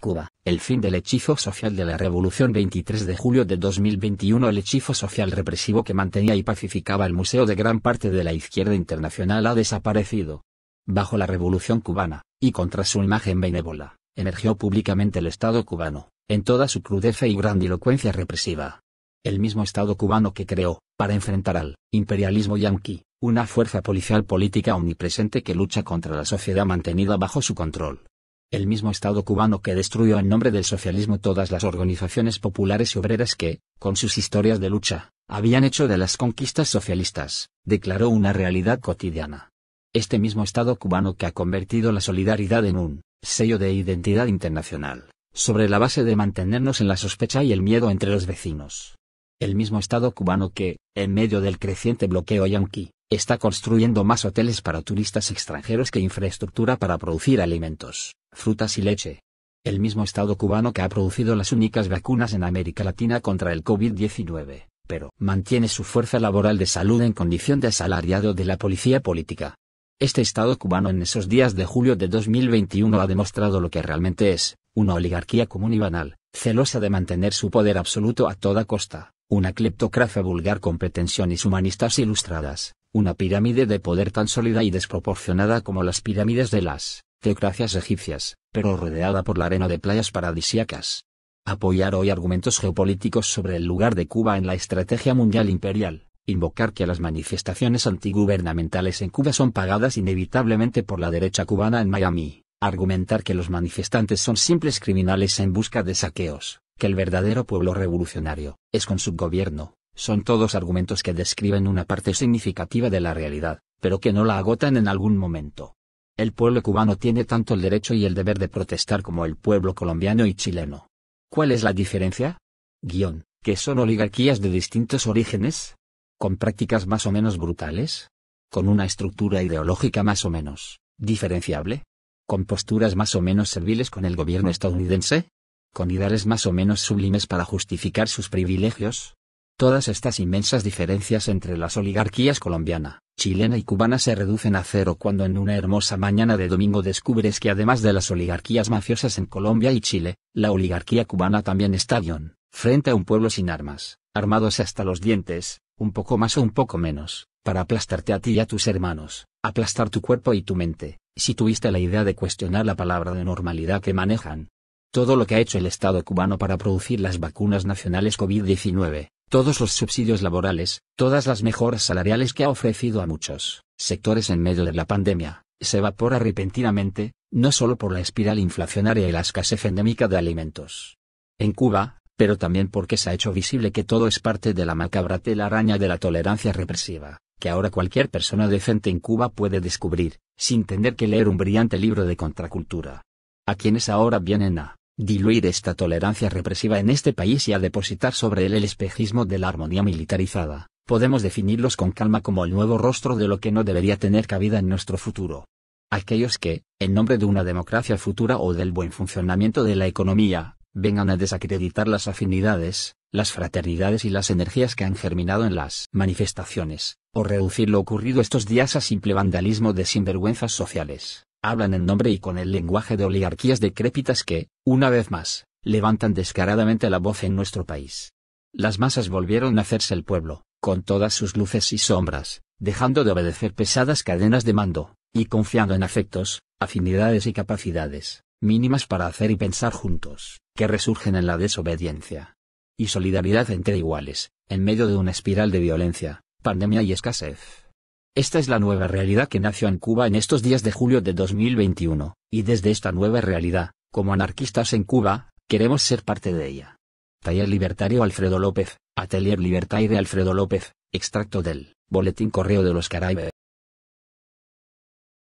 Cuba. El fin del hechizo social de la Revolución 23 de julio de 2021 El hechizo social represivo que mantenía y pacificaba el museo de gran parte de la izquierda internacional ha desaparecido. Bajo la Revolución cubana, y contra su imagen benévola, emergió públicamente el Estado cubano, en toda su crudeza y grandilocuencia represiva. El mismo Estado cubano que creó, para enfrentar al imperialismo yanqui, una fuerza policial política omnipresente que lucha contra la sociedad mantenida bajo su control el mismo Estado cubano que destruyó en nombre del socialismo todas las organizaciones populares y obreras que, con sus historias de lucha, habían hecho de las conquistas socialistas, declaró una realidad cotidiana. Este mismo Estado cubano que ha convertido la solidaridad en un sello de identidad internacional, sobre la base de mantenernos en la sospecha y el miedo entre los vecinos. El mismo Estado cubano que, en medio del creciente bloqueo yanqui, está construyendo más hoteles para turistas extranjeros que infraestructura para producir alimentos frutas y leche. El mismo Estado cubano que ha producido las únicas vacunas en América Latina contra el COVID-19, pero mantiene su fuerza laboral de salud en condición de asalariado de la policía política. Este Estado cubano en esos días de julio de 2021 ha demostrado lo que realmente es, una oligarquía común y banal, celosa de mantener su poder absoluto a toda costa, una cleptocracia vulgar con pretensiones humanistas ilustradas, una pirámide de poder tan sólida y desproporcionada como las pirámides de las teocracias egipcias, pero rodeada por la arena de playas paradisíacas. Apoyar hoy argumentos geopolíticos sobre el lugar de Cuba en la estrategia mundial imperial, invocar que las manifestaciones antigubernamentales en Cuba son pagadas inevitablemente por la derecha cubana en Miami, argumentar que los manifestantes son simples criminales en busca de saqueos, que el verdadero pueblo revolucionario es con su gobierno, son todos argumentos que describen una parte significativa de la realidad, pero que no la agotan en algún momento. El pueblo cubano tiene tanto el derecho y el deber de protestar como el pueblo colombiano y chileno. ¿Cuál es la diferencia? Guión, que son oligarquías de distintos orígenes, con prácticas más o menos brutales, con una estructura ideológica más o menos diferenciable, con posturas más o menos serviles con el gobierno estadounidense, con ideales más o menos sublimes para justificar sus privilegios. Todas estas inmensas diferencias entre las oligarquías colombiana, chilena y cubana se reducen a cero cuando en una hermosa mañana de domingo descubres que además de las oligarquías mafiosas en Colombia y Chile, la oligarquía cubana también está dión, frente a un pueblo sin armas, armados hasta los dientes, un poco más o un poco menos, para aplastarte a ti y a tus hermanos, aplastar tu cuerpo y tu mente, si tuviste la idea de cuestionar la palabra de normalidad que manejan. Todo lo que ha hecho el Estado cubano para producir las vacunas nacionales COVID-19, todos los subsidios laborales, todas las mejoras salariales que ha ofrecido a muchos sectores en medio de la pandemia, se evapora repentinamente, no solo por la espiral inflacionaria y la escasez endémica de alimentos. En Cuba, pero también porque se ha hecho visible que todo es parte de la macabra araña de la tolerancia represiva, que ahora cualquier persona decente en Cuba puede descubrir, sin tener que leer un brillante libro de contracultura. A quienes ahora vienen a diluir esta tolerancia represiva en este país y a depositar sobre él el espejismo de la armonía militarizada, podemos definirlos con calma como el nuevo rostro de lo que no debería tener cabida en nuestro futuro. Aquellos que, en nombre de una democracia futura o del buen funcionamiento de la economía, vengan a desacreditar las afinidades, las fraternidades y las energías que han germinado en las manifestaciones, o reducir lo ocurrido estos días a simple vandalismo de sinvergüenzas sociales hablan en nombre y con el lenguaje de oligarquías decrépitas que, una vez más, levantan descaradamente la voz en nuestro país. Las masas volvieron a hacerse el pueblo, con todas sus luces y sombras, dejando de obedecer pesadas cadenas de mando, y confiando en afectos, afinidades y capacidades, mínimas para hacer y pensar juntos, que resurgen en la desobediencia. Y solidaridad entre iguales, en medio de una espiral de violencia, pandemia y escasez. Esta es la nueva realidad que nació en Cuba en estos días de julio de 2021, y desde esta nueva realidad, como anarquistas en Cuba, queremos ser parte de ella. Taller Libertario Alfredo López, Atelier Libertaire Alfredo López, extracto del Boletín Correo de los Caraibes.